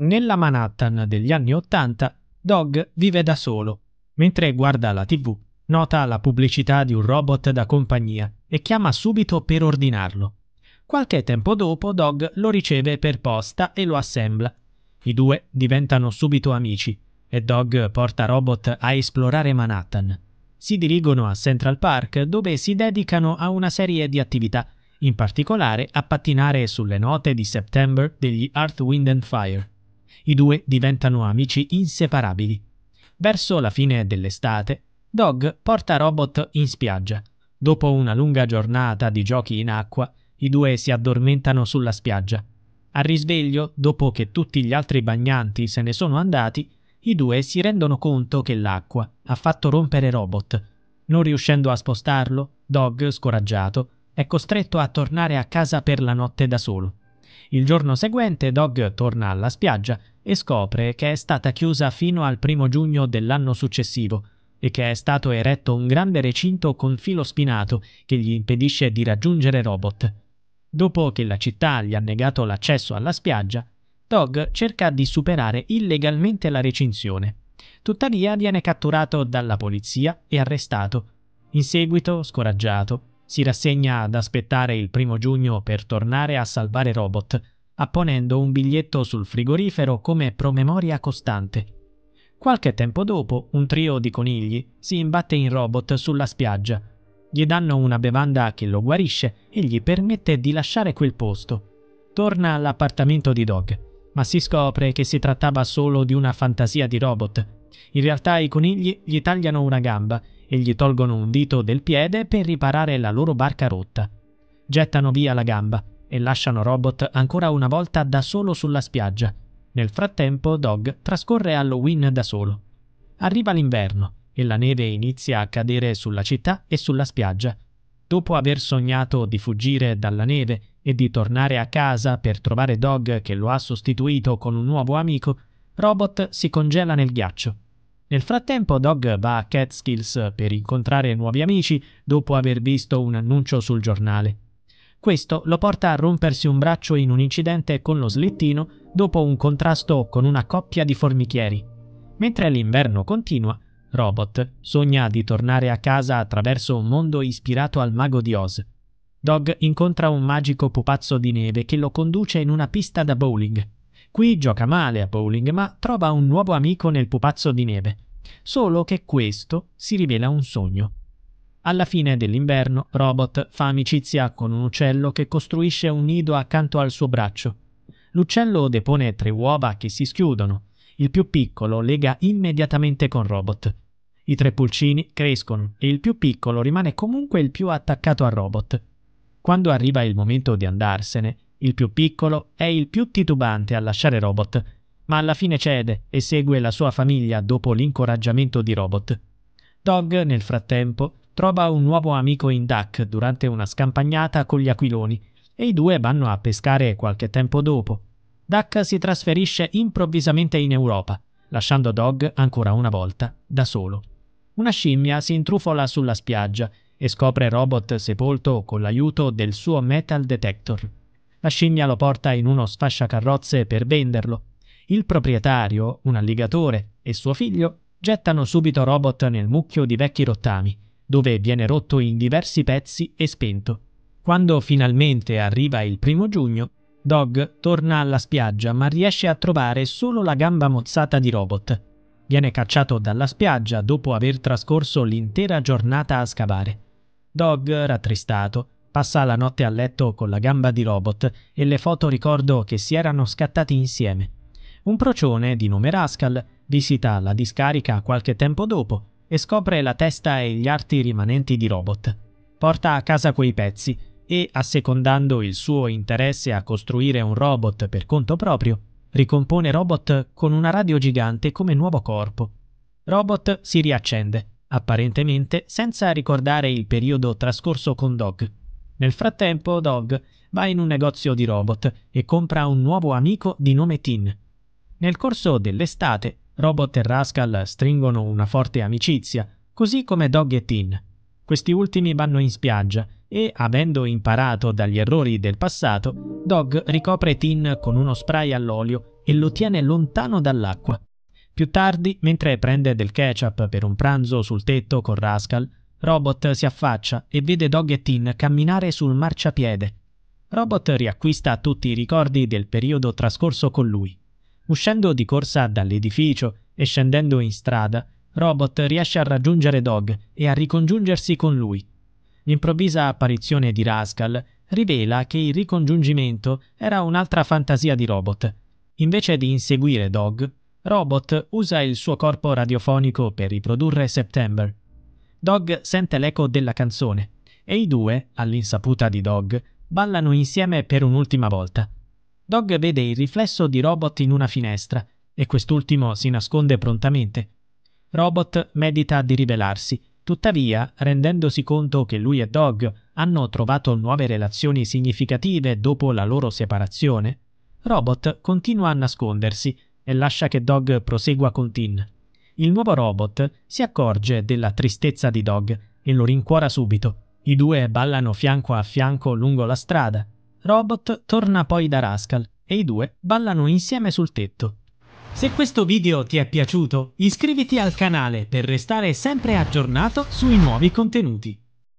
Nella Manhattan degli anni Ottanta, Dog vive da solo. Mentre guarda la TV, nota la pubblicità di un robot da compagnia e chiama subito per ordinarlo. Qualche tempo dopo, Dog lo riceve per posta e lo assembla. I due diventano subito amici e Dog porta Robot a esplorare Manhattan. Si dirigono a Central Park dove si dedicano a una serie di attività, in particolare a pattinare sulle note di September degli Earth, Wind and Fire. I due diventano amici inseparabili. Verso la fine dell'estate, Dog porta Robot in spiaggia. Dopo una lunga giornata di giochi in acqua, i due si addormentano sulla spiaggia. Al risveglio, dopo che tutti gli altri bagnanti se ne sono andati, i due si rendono conto che l'acqua ha fatto rompere Robot. Non riuscendo a spostarlo, Dog, scoraggiato, è costretto a tornare a casa per la notte da solo. Il giorno seguente Dog torna alla spiaggia e scopre che è stata chiusa fino al primo giugno dell'anno successivo e che è stato eretto un grande recinto con filo spinato che gli impedisce di raggiungere Robot. Dopo che la città gli ha negato l'accesso alla spiaggia, Dog cerca di superare illegalmente la recinzione. Tuttavia viene catturato dalla polizia e arrestato. In seguito, scoraggiato, si rassegna ad aspettare il primo giugno per tornare a salvare Robot, apponendo un biglietto sul frigorifero come promemoria costante. Qualche tempo dopo, un trio di conigli si imbatte in Robot sulla spiaggia. Gli danno una bevanda che lo guarisce e gli permette di lasciare quel posto. Torna all'appartamento di Dog, ma si scopre che si trattava solo di una fantasia di Robot. In realtà i conigli gli tagliano una gamba e gli tolgono un dito del piede per riparare la loro barca rotta. Gettano via la gamba e lasciano Robot ancora una volta da solo sulla spiaggia. Nel frattempo Dog trascorre Halloween da solo. Arriva l'inverno e la neve inizia a cadere sulla città e sulla spiaggia. Dopo aver sognato di fuggire dalla neve e di tornare a casa per trovare Dog che lo ha sostituito con un nuovo amico, Robot si congela nel ghiaccio nel frattempo Dog va a Catskills per incontrare nuovi amici dopo aver visto un annuncio sul giornale. Questo lo porta a rompersi un braccio in un incidente con lo slittino dopo un contrasto con una coppia di formichieri. Mentre l'inverno continua, Robot sogna di tornare a casa attraverso un mondo ispirato al mago di Oz. Dog incontra un magico pupazzo di neve che lo conduce in una pista da bowling. Qui gioca male a bowling ma trova un nuovo amico nel pupazzo di neve, solo che questo si rivela un sogno. Alla fine dell'inverno, Robot fa amicizia con un uccello che costruisce un nido accanto al suo braccio. L'uccello depone tre uova che si schiudono. Il più piccolo lega immediatamente con Robot. I tre pulcini crescono e il più piccolo rimane comunque il più attaccato a Robot. Quando arriva il momento di andarsene, il più piccolo è il più titubante a lasciare Robot, ma alla fine cede e segue la sua famiglia dopo l'incoraggiamento di Robot. Dog, nel frattempo, trova un nuovo amico in Duck durante una scampagnata con gli aquiloni e i due vanno a pescare qualche tempo dopo. Duck si trasferisce improvvisamente in Europa, lasciando Dog ancora una volta da solo. Una scimmia si intrufola sulla spiaggia e scopre Robot sepolto con l'aiuto del suo metal detector la scimmia lo porta in uno sfasciacarrozze per venderlo il proprietario un alligatore e suo figlio gettano subito robot nel mucchio di vecchi rottami dove viene rotto in diversi pezzi e spento quando finalmente arriva il primo giugno Dog torna alla spiaggia ma riesce a trovare solo la gamba mozzata di robot. Viene cacciato dalla spiaggia dopo aver trascorso l'intera giornata a scavare. Dog, rattristato, passa la notte a letto con la gamba di robot e le foto ricordo che si erano scattati insieme. Un procione di nome Rascal visita la discarica qualche tempo dopo e scopre la testa e gli arti rimanenti di robot. Porta a casa quei pezzi e, assecondando il suo interesse a costruire un robot per conto proprio, ricompone robot con una radio gigante come nuovo corpo. Robot si riaccende, apparentemente senza ricordare il periodo trascorso con Dog. Nel frattempo Dog va in un negozio di robot e compra un nuovo amico di nome Tin. Nel corso dell'estate Robot e Rascal stringono una forte amicizia, così come Dog e Tin. Questi ultimi vanno in spiaggia e, avendo imparato dagli errori del passato, Dog ricopre Tin con uno spray all'olio e lo tiene lontano dall'acqua. Più tardi, mentre prende del ketchup per un pranzo sul tetto con Rascal, Robot si affaccia e vede Dog e Tin camminare sul marciapiede. Robot riacquista tutti i ricordi del periodo trascorso con lui. Uscendo di corsa dall'edificio e scendendo in strada, Robot riesce a raggiungere Dog e a ricongiungersi con lui. L'improvvisa apparizione di Rascal rivela che il ricongiungimento era un'altra fantasia di Robot. Invece di inseguire Dog, Robot usa il suo corpo radiofonico per riprodurre September, Dog sente l'eco della canzone e i due, all'insaputa di Dog, ballano insieme per un'ultima volta. Dog vede il riflesso di Robot in una finestra e quest'ultimo si nasconde prontamente. Robot medita di rivelarsi, tuttavia, rendendosi conto che lui e Dog hanno trovato nuove relazioni significative dopo la loro separazione, Robot continua a nascondersi e lascia che Dog prosegua con Tin il nuovo robot si accorge della tristezza di Dog e lo rincuora subito. I due ballano fianco a fianco lungo la strada. Robot torna poi da Rascal e i due ballano insieme sul tetto. Se questo video ti è piaciuto, iscriviti al canale per restare sempre aggiornato sui nuovi contenuti.